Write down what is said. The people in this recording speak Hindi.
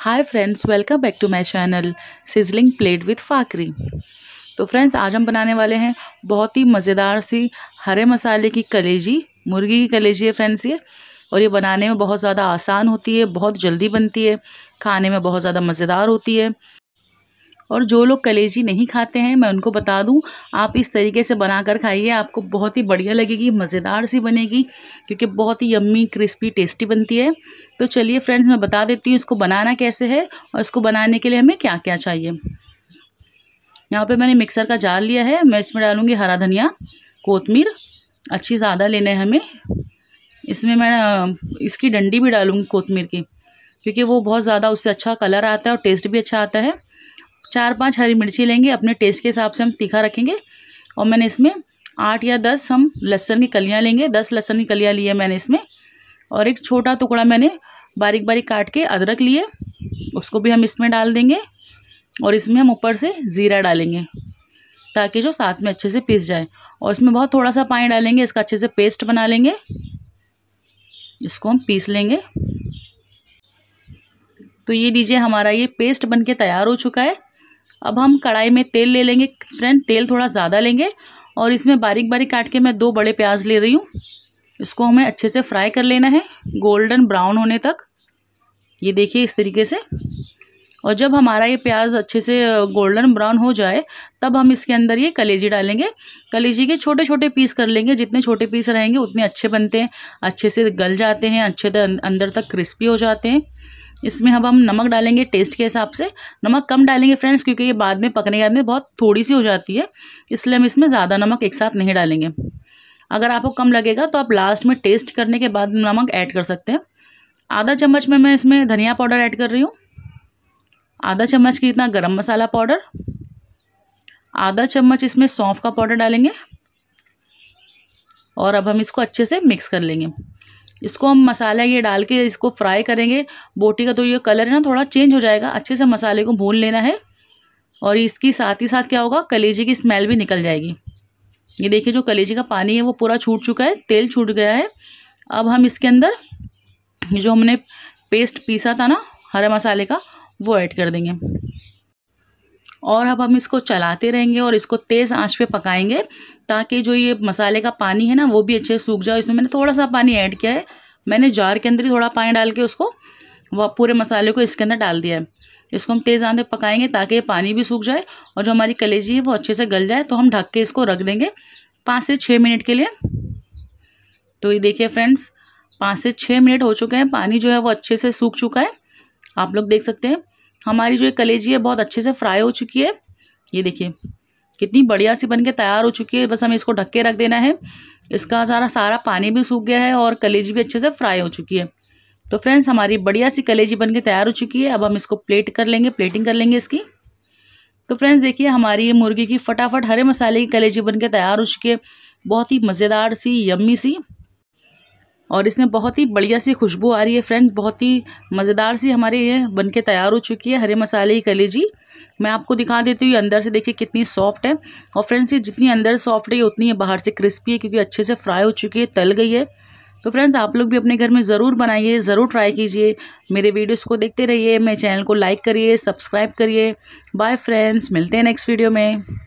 hi friends welcome back to my channel sizzling plate with Fakhri तो फ्रेंड्स आज हम बनाने वाले हैं बहुत ही मज़ेदार सी हरे मसाले की कलेजी मुर्गी की कलेजी है फ्रेंड्स ये और ये बनाने में बहुत ज़्यादा आसान होती है बहुत जल्दी बनती है खाने में बहुत ज़्यादा मज़ेदार होती है और जो लोग कलेजी नहीं खाते हैं मैं उनको बता दूं आप इस तरीके से बना कर खाइए आपको बहुत ही बढ़िया लगेगी मज़ेदार सी बनेगी क्योंकि बहुत ही यम्मी क्रिस्पी टेस्टी बनती है तो चलिए फ्रेंड्स मैं बता देती हूँ इसको बनाना कैसे है और इसको बनाने के लिए हमें क्या क्या चाहिए यहाँ पर मैंने मिक्सर का जार लिया है मैं इसमें डालूँगी हरा धनिया कोतमीर अच्छी ज़्यादा लेना है हमें इसमें मैं इसकी डंडी भी डालूँगी कोतमीर की क्योंकि वो बहुत ज़्यादा उससे अच्छा कलर आता है और टेस्ट भी अच्छा आता है चार पांच हरी मिर्ची लेंगे अपने टेस्ट के हिसाब से हम तीखा रखेंगे और मैंने इसमें आठ या दस हम लहसन की कलियाँ लेंगे दस लहसन की कलियाँ लिए मैंने इसमें और एक छोटा टुकड़ा मैंने बारीक बारीक काट के अदरक लिए उसको भी हम इसमें डाल देंगे और इसमें हम ऊपर से ज़ीरा डालेंगे ताकि जो साथ में अच्छे से पीस जाए और इसमें बहुत थोड़ा सा पानी डालेंगे इसका अच्छे से पेस्ट बना लेंगे इसको हम पीस लेंगे तो ये लीजिए हमारा ये पेस्ट बनके तैयार हो चुका है अब हम कढ़ाई में तेल ले लेंगे फ्रेंड तेल थोड़ा ज़्यादा लेंगे और इसमें बारीक बारीक काट के मैं दो बड़े प्याज ले रही हूँ इसको हमें अच्छे से फ्राई कर लेना है गोल्डन ब्राउन होने तक ये देखिए इस तरीके से और जब हमारा ये प्याज अच्छे से गोल्डन ब्राउन हो जाए तब हम इसके अंदर ये कलेजी डालेंगे कलेजी के छोटे छोटे पीस कर लेंगे जितने छोटे पीस रहेंगे उतने अच्छे बनते हैं अच्छे से गल जाते हैं अच्छे से अं-, अंदर तक क्रिस्पी हो जाते हैं इसमें हम हम नमक डालेंगे टेस्ट के हिसाब से नमक कम डालेंगे फ्रेंड्स क्योंकि ये बाद में पकने के बाद में बहुत थोड़ी सी हो जाती है इसलिए हम इसमें ज़्यादा नमक एक साथ नहीं डालेंगे अगर आपको कम लगेगा तो आप लास्ट में टेस्ट करने के बाद नमक ऐड कर सकते हैं आधा चम्मच में मैं इसमें धनिया पाउडर ऐड कर रही हूँ आधा चम्मच की इतना गर्म मसाला पाउडर आधा चम्मच इसमें सौंफ का पाउडर डालेंगे और अब हम इसको अच्छे से मिक्स कर लेंगे इसको हम मसाला ये डाल के इसको फ्राई करेंगे बोटी का तो ये कलर है ना थोड़ा चेंज हो जाएगा अच्छे से मसाले को भून लेना है और इसकी साथ ही साथ क्या होगा कलेजी की स्मेल भी निकल जाएगी ये देखिए जो कलेजी का पानी है वो पूरा छूट चुका है तेल छूट गया है अब हम इसके अंदर जो हमने पेस्ट पीसा था ना हरा मसाले का वो ऐड कर देंगे और अब हम इसको चलाते रहेंगे और इसको तेज़ आंच पे पकाएंगे ताकि जो ये मसाले का पानी है ना वो भी अच्छे से सूख जाए इसमें मैंने थोड़ा सा पानी ऐड किया है मैंने जार के अंदर ही थोड़ा पानी डाल के उसको वह पूरे मसाले को इसके अंदर डाल दिया है इसको हम तेज़ आंधे पकाएंगे ताकि ये पानी भी सूख जाए और जो हमारी कलेजी है वो अच्छे से गल जाए तो हम ढक के इसको रख देंगे पाँच से छः मिनट के लिए तो ये देखिए फ्रेंड्स पाँच से छः मिनट हो चुके हैं पानी जो है वो अच्छे से सूख चुका है आप लोग देख सकते हैं हमारी जो ये कलेजी है बहुत अच्छे से फ्राई हो चुकी है ये देखिए कितनी बढ़िया सी बन के तैयार हो चुकी है बस हमें इसको ढक के रख देना है इसका सारा सारा पानी भी सूख गया है और कलेजी भी अच्छे से फ्राई हो चुकी है तो फ्रेंड्स हमारी बढ़िया सी कलेजी बन के तैयार हो चुकी है अब हम इसको प्लेट कर लेंगे प्लेटिंग कर लेंगे इसकी तो फ्रेंड्स देखिए हमारी ये मुर्गी की फटाफट हरे मसाले की कलेजी बन के तैयार हो चुकी है बहुत ही मज़ेदार सी यम्मी सी और इसमें बहुत ही बढ़िया सी खुशबू आ रही है फ्रेंड्स बहुत ही मज़ेदार सी हमारे ये बन के तैयार हो चुकी है हरे मसाले की कलेजी मैं आपको दिखा देती हूँ ये अंदर से देखिए कितनी सॉफ्ट है और फ्रेंड्स ये जितनी अंदर सॉफ्ट है उतनी है बाहर से क्रिस्पी है क्योंकि अच्छे से फ्राई हो चुकी है तल गई है तो फ्रेंड्स आप लोग भी अपने घर में ज़रूर बनाइए ज़रूर ट्राई कीजिए मेरे वीडियोस को देखते रहिए मेरे चैनल को लाइक करिए सब्सक्राइब करिए बाय फ्रेंड्स मिलते हैं नेक्स्ट वीडियो में